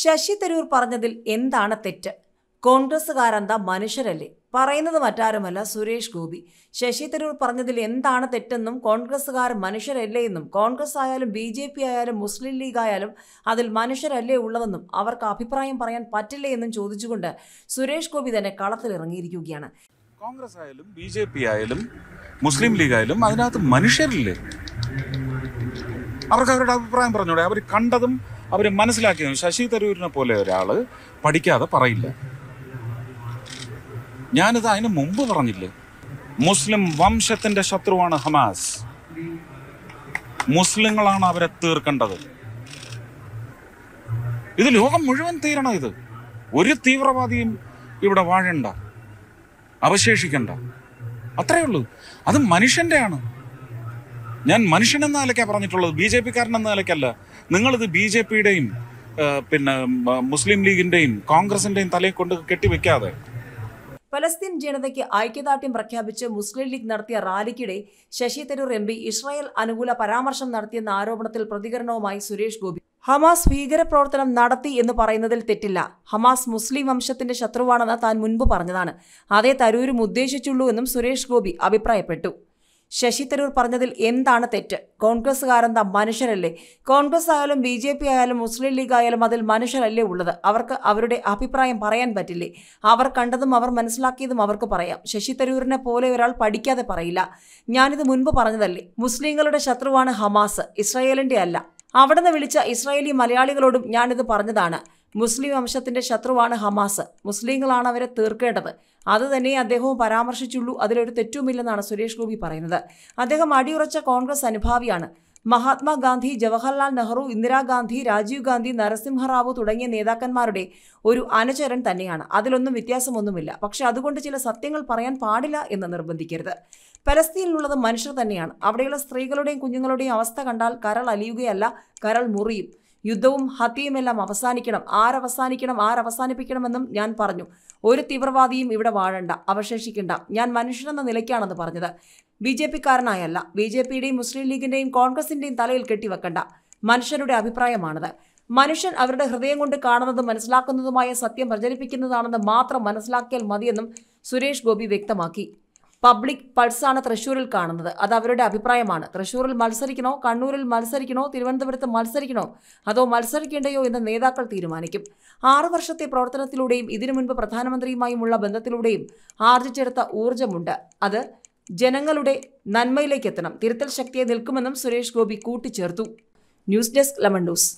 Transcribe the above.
ശശി തരൂർ പറഞ്ഞതിൽ എന്താണ് തെറ്റ് കോൺഗ്രസ്സുകാരെന്താ മനുഷ്യരല്ലേ പറയുന്നത് മറ്റാരുമല്ല സുരേഷ് ഗോപി ശശി തരൂർ പറഞ്ഞതിൽ എന്താണ് തെറ്റെന്നും കോൺഗ്രസ്സുകാർ മനുഷ്യരല്ലേ എന്നും കോൺഗ്രസ് ആയാലും ബി ജെ പി ആയാലും മുസ്ലിം ലീഗ് ആയാലും അതിൽ മനുഷ്യരല്ലേ ഉള്ളതെന്നും അവർക്ക് അഭിപ്രായം പറയാൻ പറ്റില്ലേ എന്നും ചോദിച്ചുകൊണ്ട് സുരേഷ് ഗോപി തന്നെ കളത്തിലിറങ്ങിയിരിക്കുകയാണ് കോൺഗ്രസ് ആയാലും ബി ജെ പി ആയാലും മുസ്ലിം ലീഗ് ആയാലും അതിനകത്ത് മനുഷ്യരില്ലേ അവർക്ക് അവരുടെ അഭിപ്രായം പറഞ്ഞൂടെ അവർ കണ്ടതും അവർ മനസ്സിലാക്കിയത് ശശി തരൂരിനെ പോലെ ഒരാൾ പഠിക്കാതെ പറയില്ല ഞാനിത് അതിന് മുമ്പ് പറഞ്ഞില്ലേ മുസ്ലിം വംശത്തിന്റെ ശത്രുവാണ് ഹമാസ് മുസ്ലിങ്ങളാണ് അവരെ തീർക്കേണ്ടത് ഇത് ലോകം മുഴുവൻ തീരണം ഇത് ഒരു തീവ്രവാദിയും ഇവിടെ വാഴണ്ട അവശേഷിക്കണ്ട അത്രേ ഉള്ളൂ അത് മനുഷ്യന്റെയാണ് ഞാൻ മനുഷ്യനെന്ന നിലയ്ക്കാണ് പറഞ്ഞിട്ടുള്ളത് ബി ജെ പിക്കാരൻ എന്ന നിലയ്ക്കല്ല നിങ്ങളിത് ബി ജെ പിയുടെയും പിന്നെ മുസ്ലിം ലീഗിന്റെയും കോൺഗ്രസിന്റെയും തലയെ കൊണ്ട് കെട്ടിവെക്കാതെ ഫലസ്തീൻ ജനതയ്ക്ക് ഐക്യദാർഢ്യം പ്രഖ്യാപിച്ച് മുസ്ലിം ലീഗ് നടത്തിയ റാലിക്കിടെ Shashi Tharoor M P Israel അനുകൂല പരാമർശം നടത്തിയെന്ന ആരോപണത്തിൽ പ്രതികരണവുമായി സുരേഷ് ഗോപി ഹമാസ് ഭീകരപ്രവർത്തനം നടത്തി എന്ന് പറയുന്നതിൽ തെറ്റില്ല ഹമാസ് മുസ്ലിം വംശത്തിന്റെ ശത്രുവാണെന്ന് താൻ മുൻപ് പറഞ്ഞതാണ് അതേ തരൂരും ഉദ്ദേശിച്ചുള്ളൂ എന്നും സുരേഷ് ഗോപി അഭിപ്രായപ്പെട്ടു ശശി തരൂർ പറഞ്ഞതിൽ എന്താണ് തെറ്റ് കോൺഗ്രസ്സുകാരെന്താ മനുഷ്യരല്ലേ കോൺഗ്രസ് ആയാലും ബി ജെ പി ആയാലും മുസ്ലിം ലീഗ് ആയാലും അതിൽ മനുഷ്യരല്ലേ ഉള്ളത് അവർക്ക് അവരുടെ അഭിപ്രായം പറയാൻ പറ്റില്ലേ അവർ കണ്ടതും അവർ മനസ്സിലാക്കിയതും അവർക്ക് പറയാം ശശി തരൂരിനെ പോലെ ഒരാൾ പഠിക്കാതെ പറയില്ല ഞാനിത് മുൻപ് പറഞ്ഞതല്ലേ മുസ്ലിങ്ങളുടെ ശത്രുവാണ് ഹമാസ് ഇസ്രായേലിൻ്റെ അല്ല അവിടെ നിന്ന് വിളിച്ച ഇസ്രായേലി മലയാളികളോടും ഞാനിത് പറഞ്ഞതാണ് മുസ്ലിം വംശത്തിൻ്റെ ശത്രുവാണ് ഹമാസ് മുസ്ലിങ്ങളാണ് അവരെ തീർക്കേണ്ടത് അത് തന്നെ അദ്ദേഹവും പരാമർശിച്ചുള്ളൂ അതിലൊരു തെറ്റുമില്ലെന്നാണ് സുരേഷ് ഗോപി പറയുന്നത് അദ്ദേഹം അടിയുറച്ച കോൺഗ്രസ് അനുഭാവിയാണ് മഹാത്മാഗാന്ധി ജവഹർലാൽ നെഹ്റു ഇന്ദിരാഗാന്ധി രാജീവ് ഗാന്ധി നരസിംഹറാവു തുടങ്ങിയ നേതാക്കന്മാരുടെ ഒരു അനുചരൻ തന്നെയാണ് അതിലൊന്നും വ്യത്യാസമൊന്നുമില്ല പക്ഷെ അതുകൊണ്ട് ചില സത്യങ്ങൾ പറയാൻ പാടില്ല എന്ന് നിർബന്ധിക്കരുത് പലസ്തീനിലുള്ളത് മനുഷ്യർ തന്നെയാണ് അവിടെയുള്ള സ്ത്രീകളുടെയും കുഞ്ഞുങ്ങളുടെയും അവസ്ഥ കണ്ടാൽ കരൾ അലിയുകയല്ല കരൾ മുറിയും യുദ്ധവും ഹത്യയുമെല്ലാം അവസാനിക്കണം ആരവസാനിക്കണം ആരവസാനിപ്പിക്കണമെന്നും ഞാൻ പറഞ്ഞു ഒരു തീവ്രവാദിയും ഇവിടെ വാഴണ്ട അവശേഷിക്കണ്ട ഞാൻ മനുഷ്യനെന്ന നിലയ്ക്കാണെന്ന് പറഞ്ഞത് ബി ജെ പിക്കാരനായല്ല ബി ജെ പിയുടെയും മുസ്ലിം ലീഗിന്റെയും കോൺഗ്രസിന്റെയും തലയിൽ കെട്ടിവെക്കണ്ട മനുഷ്യരുടെ അഭിപ്രായമാണത് മനുഷ്യൻ അവരുടെ ഹൃദയം കൊണ്ട് കാണുന്നതും മനസ്സിലാക്കുന്നതുമായ സത്യം പ്രചരിപ്പിക്കുന്നതാണെന്ന് മാത്രം മനസ്സിലാക്കിയാൽ മതിയെന്നും സുരേഷ് ഗോപി വ്യക്തമാക്കി പബ്ലിക് പൾസാണ് തൃശ്ശൂരിൽ കാണുന്നത് അത് അവരുടെ അഭിപ്രായമാണ് തൃശ്ശൂരിൽ മത്സരിക്കണോ കണ്ണൂരിൽ മത്സരിക്കണോ തിരുവനന്തപുരത്ത് മത്സരിക്കണോ അതോ മത്സരിക്കേണ്ടയോ എന്ന് നേതാക്കൾ തീരുമാനിക്കും ആറു വർഷത്തെ പ്രവർത്തനത്തിലൂടെയും ഇതിനു മുൻപ് പ്രധാനമന്ത്രിയുമായുമുള്ള ബന്ധത്തിലൂടെയും ആർജിച്ചെടുത്ത ഊർജ്ജമുണ്ട് അത് ജനങ്ങളുടെ നന്മയിലേക്കെത്തണം തിരുത്തൽ ശക്തിയെ നിൽക്കുമെന്നും സുരേഷ് ഗോപി കൂട്ടിച്ചേർത്തു ന്യൂസ് ഡെസ്ക് ലെമൺ ന്യൂസ്